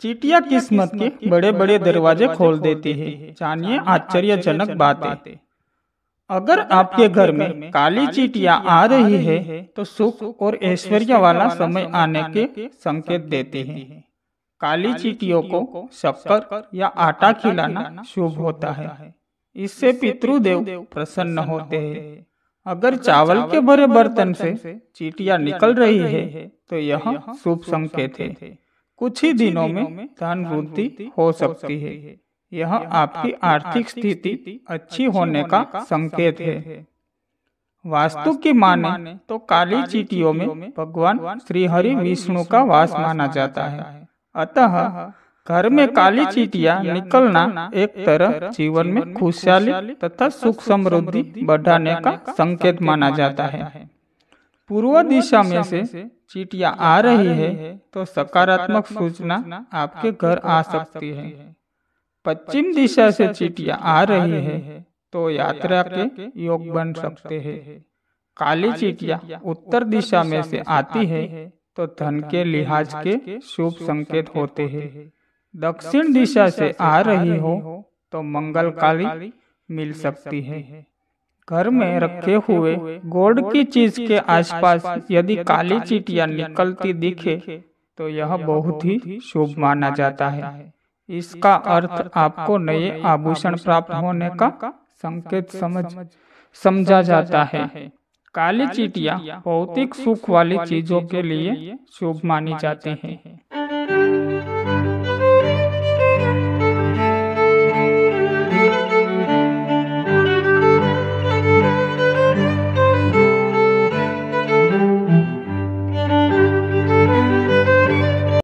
चीटिया किस्मत के बड़े बड़े दरवाजे खोल देती है जानिए आश्चर्यजनक बातें अगर आपके घर में काली चीटिया आ रही है तो, तो सुख और ऐश्वर्य वाला समय आने के संकेत देते हैं काली चीटियों को शक्कर या आटा खिलाना शुभ होता है इससे पितृदेव प्रसन्न होते हैं अगर चावल के भरे बर्तन से चीटिया निकल रही है तो, तो यह शुभ संकेत है कुछ ही दिनों में धन वृद्धि हो सकती है यह आपकी आर्थिक स्थिति अच्छी होने का संकेत है वास्तु की माने तो, तो काली चीटियों में भगवान श्री हरि विष्णु का वास माना जाता है अतः घर में काली चीटिया निकलना एक तरह जीवन में खुशहाली तथा सुख समृद्धि बढ़ाने का संकेत माना जाता है पूर्व दिशा में से चीटियाँ आ रही है तो, तो सकारात्मक सूचना आपके घर आ सकती है पश्चिम दिशा से चीटियाँ आ रही है तो, तो यात्रा के योग बन सकते हैं काली चीटिया उत्तर दिशा में से आती है तो, तो धन के लिहाज के शुभ संकेत होते हैं दक्षिण दिशा से आ रही हो तो मंगल काली मिल सकती है घर में रखे हुए गोड़ की चीज के आसपास यदि काली चीटियां निकलती दिखे तो, तो यह बहुत ही शुभ माना जाता है इसका अर्थ आपको नए आभूषण प्राप्त होने का संकेत समझ समझा जाता है काली चीटियां भौतिक सुख वाली चीजों के लिए शुभ मानी जाते हैं